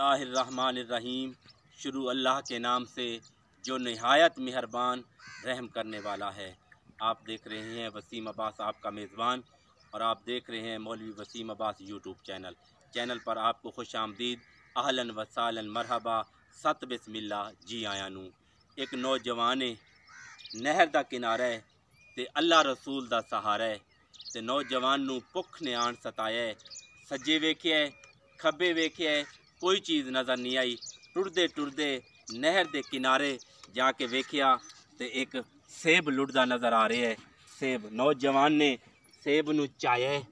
रहीम शुरू अल्लाह के नाम से जो नहायत मेहरबान रहम करने वाला है आप देख रहे हैं वसीम अब्बास आपका मेज़बान और आप देख रहे हैं Maulvi Wasim Abbas YouTube channel channel पर आपको खुश आमदीद अहलन वसालन मरहबा सत बसमिल्ला जी आया नू एक नौजवान नहर का किनारा का सहारा है तो नौजवान ਹੈ ਤੇ ने ਨੂੰ सताया है सज्जे ਸਤਾਇਆ है ਵੇਖਿਆ ਖੱਬੇ है ਕੋਈ ਚੀਜ਼ ਨਜ਼ਰ ਨਹੀਂ ਆਈ ਟੁਰਦੇ ਟੁਰਦੇ ਨਹਿਰ ਦੇ ਕਿਨਾਰੇ ਜਾ ਕੇ ਵੇਖਿਆ ਤੇ ਇੱਕ ਸੇਬ ਲੁੱਟਦਾ ਨਜ਼ਰ ਆ ਰਿਹਾ ਹੈ ਸੇਬ ਨੌਜਵਾਨ ਨੇ ਸੇਬ ਨੂੰ ਚਾਇਆ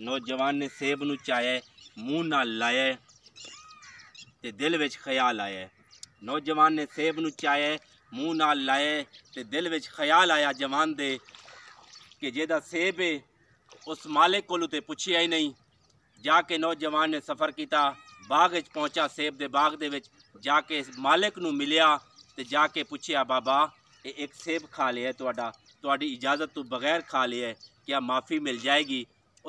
ਨੌਜਵਾਨ ਨੇ ਸੇਬ ਨੂੰ ਚਾਇਆ ਮੂੰਹ ਨਾਲ ਲਾਇਆ ਤੇ ਦਿਲ ਵਿੱਚ ਖਿਆਲ ਆਇਆ ਨੌਜਵਾਨ ਨੇ ਸੇਬ ਨੂੰ ਚਾਇਆ ਮੂੰਹ ਨਾਲ ਲਾਇਆ ਤੇ ਦਿਲ ਵਿੱਚ ਖਿਆਲ ਆਇਆ ਜਵਾਨ ਦੇ ਕਿ ਜਿਹਦਾ ਸੇਬ ਹੈ ਉਸ ਮਾਲਕ ਕੋਲ ਤੇ ਪੁੱਛਿਆ ਹੀ ਨਹੀਂ ਜਾ ਕੇ ਨੌਜਵਾਨ ਨੇ ਸਫ਼ਰ ਕੀਤਾ ਬਾਗ ਵਿੱਚ ਪਹੁੰਚਾ ਸੇਬ ਦੇ ਬਾਗ ਦੇ ਵਿੱਚ ਜਾ ਕੇ ਮਾਲਕ ਨੂੰ ਮਿਲਿਆ ਤੇ ਜਾ ਕੇ ਪੁੱਛਿਆ ਬਾਬਾ ਇਹ ਇੱਕ ਸੇਬ ਖਾ ਲਿਆ ਤੁਹਾਡਾ ਤੁਹਾਡੀ ਇਜਾਜ਼ਤ क्या माफ़ी मिल जाएगी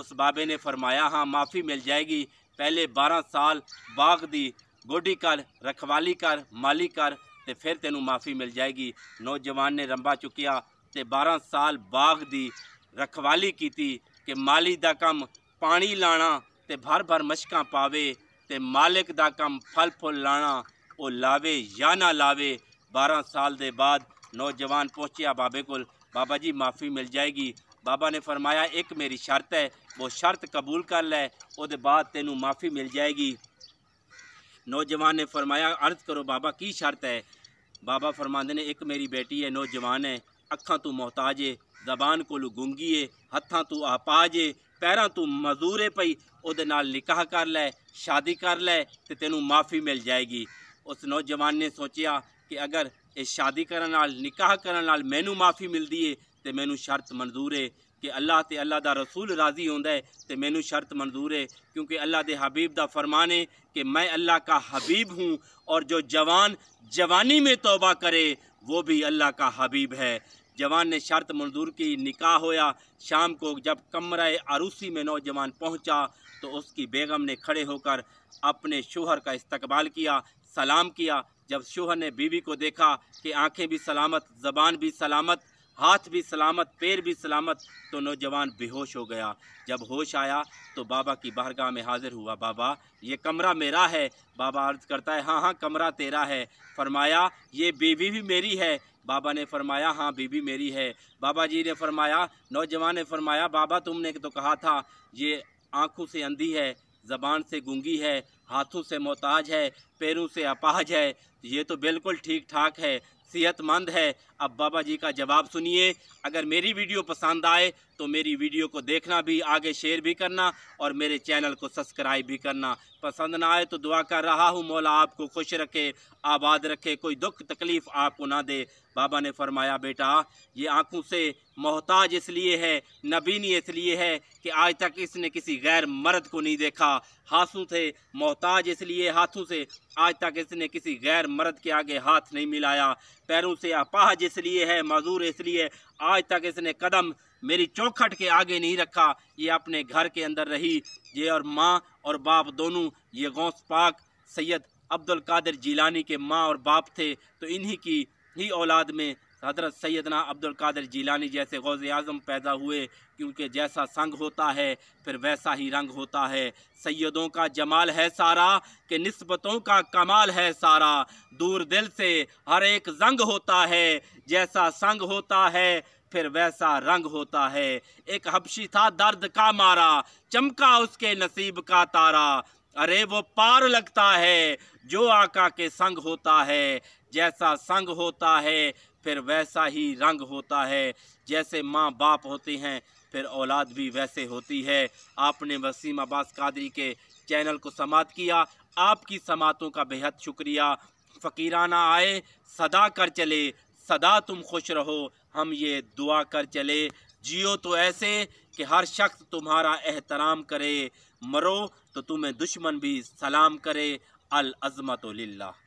उस बाबे ने फरमाया हाँ माफ़ी मिल जाएगी पहले बारह साल बाग की गोडी कर रखवाली कर माली कर ते फिर तेनों माफ़ी मिल जाएगी नौजवान ने रंबा चुकिया तो बारह साल बाग की रखवाली की कि माली का कम पानी लाना तो भर भर मशक पावे ਤੇ मालिक का कम फल फुल लाना वो लावे या ना लावे बारह साल के बाद नौजवान ਪਹੁੰਚਿਆ बाबे को बाबा जी माफ़ी मिल जाएगी बाबा ने फरमाया एक मेरी शर्त है वो शर्त कबूल कर लै और बाद तेन माफ़ी मिल जाएगी नौजवान ने फरमाया अर्ज करो बाबा की शर्त है बाबा फरमाते ने एक मेरी बेटी है नौजवान है अखा तू मोहताज है जबान को गूंगी है हथा तू आपाज है ਪੈਰਾਂ ਤੂੰ ਮਜ਼ਦੂਰੇ ਪਈ ਉਹਦੇ ਨਾਲ ਨਿਕਾਹ ਕਰ ਲੈ ਸ਼ਾਦੀ ਕਰ ਲੈ ਤੇ ਤੈਨੂੰ ਮਾਫੀ ਮਿਲ ਜਾਏਗੀ ਉਸ ਨੌਜਵਾਨ ਨੇ ਸੋਚਿਆ ਕਿ ਅਗਰ ਇਹ ਸ਼ਾਦੀ ਕਰਨ ਨਾਲ ਨਿਕਾਹ ਕਰਨ ਨਾਲ ਮੈਨੂੰ ਮਾਫੀ ਮਿਲਦੀ ਏ ਤੇ ਮੈਨੂੰ ਸ਼ਰਤ ਮਨਜ਼ੂਰ ਏ ਕਿ ਅੱਲਾਹ ਤੇ ਅੱਲਾਹ ਦਾ ਰਸੂਲ ਰਾਜ਼ੀ ਹੁੰਦਾ ਏ ਤੇ ਮੈਨੂੰ ਸ਼ਰਤ ਮਨਜ਼ੂਰ ਏ ਕਿਉਂਕਿ ਅੱਲਾਹ ਦੇ ਹਬੀਬ ਦਾ ਫਰਮਾਨ ਏ ਕਿ ਮੈਂ ਅੱਲਾਹ ਦਾ ਹਬੀਬ ਹੂੰ ਔਰ ਜੋ ਜਵਾਨ ਜਵਾਨੀ ਮੇ तौबा ਕਰੇ वो ਵੀ ਅੱਲਾਹ ਦਾ ਹਬੀਬ ਹੈ जवान ने शर्त मंजूर की निकाह होया शाम को जब कमरा आरूसी में नौजवान पहुंचा तो उसकी बेगम ने खड़े होकर अपने शोहर का इस्तकबाल किया सलाम किया जब शोहर ने बीवी को देखा कि आंखें भी सलामत ज़बान भी सलामत हाथ भी सलामत पैर भी सलामत तो नौजवान बेहोश हो गया जब होश आया तो बाबा की बारगाह में हाजिर हुआ बाबा ये कमरा मेरा है बाबा अर्ज करता है हाँ हाँ कमरा तेरा है फरमाया ये बीवी भी मेरी है बाबा ने फरमाया हाँ बीबी मेरी है बाबा जी ने फरमाया नौजवान ने फरमाया बाबा तुमने तो कहा था ये आँखों से अंधी है ज़बान से गूंगी है हाथों से मोहताज है पैरों से अपाहज है ये तो बिल्कुल ठीक ठाक है सेहतमंद है अब बाबा जी का जवाब सुनिए अगर मेरी वीडियो पसंद आए तो मेरी वीडियो को देखना भी आगे शेयर भी करना और मेरे चैनल को सब्सक्राइब भी करना पसंद ना आए तो दुआ कर रहा हूँ मौला आपको खुश रखे आबाद रखे कोई दुख तकलीफ़ आपको ना दे बाबा ने फरमाया बेटा ये आंखों से मोहताज इसलिए है नबीनी इसलिए है कि आज तक इसने किसी गैर मर्द को नहीं देखा हाथों से मोहताज इसलिए हाथों से आज तक इसने किसी गैर मर्द के आगे हाथ नहीं मिलाया पैरों से अपाहज इसलिए है मजूर इसलिए आज तक इसने कदम मेरी चौखट के आगे नहीं रखा ये अपने घर के अंदर रही ये और माँ और बाप दोनों ये गौस पाक सैयद अब्दुल कादिर जीलानी के माँ और बाप थे तो इन्हीं की ही औलाद में हजरत सैदना अब्दुल कादिर जीलानी जैसे गौज़ आज़म पैदा हुए क्योंकि जैसा संग होता है फिर वैसा ही रंग होता है सैदों का जमाल है सारा के नस्बतों का कमाल है सारा दूर दिल से हर एक जंग होता है जैसा संग होता है फिर वैसा रंग होता है एक हबशी था दर्द का मारा चमका उसके नसीब का तारा अरे वो पार लगता है जो आका के संग होता है जैसा संग होता है फिर वैसा ही रंग होता है जैसे माँ बाप होते हैं फिर औलाद भी वैसे होती है आपने वसीम अब्बास कादरी के चैनल को समात किया आपकी समातों का बेहद शुक्रिया फ़कीराना आए सदा कर चले सदा तुम खुश रहो हम ये दुआ कर चले जियो तो ऐसे कि हर शख्स तुम्हारा एहतराम करे मरो तो तुम्हें दुश्मन भी सलाम करे अल अजमत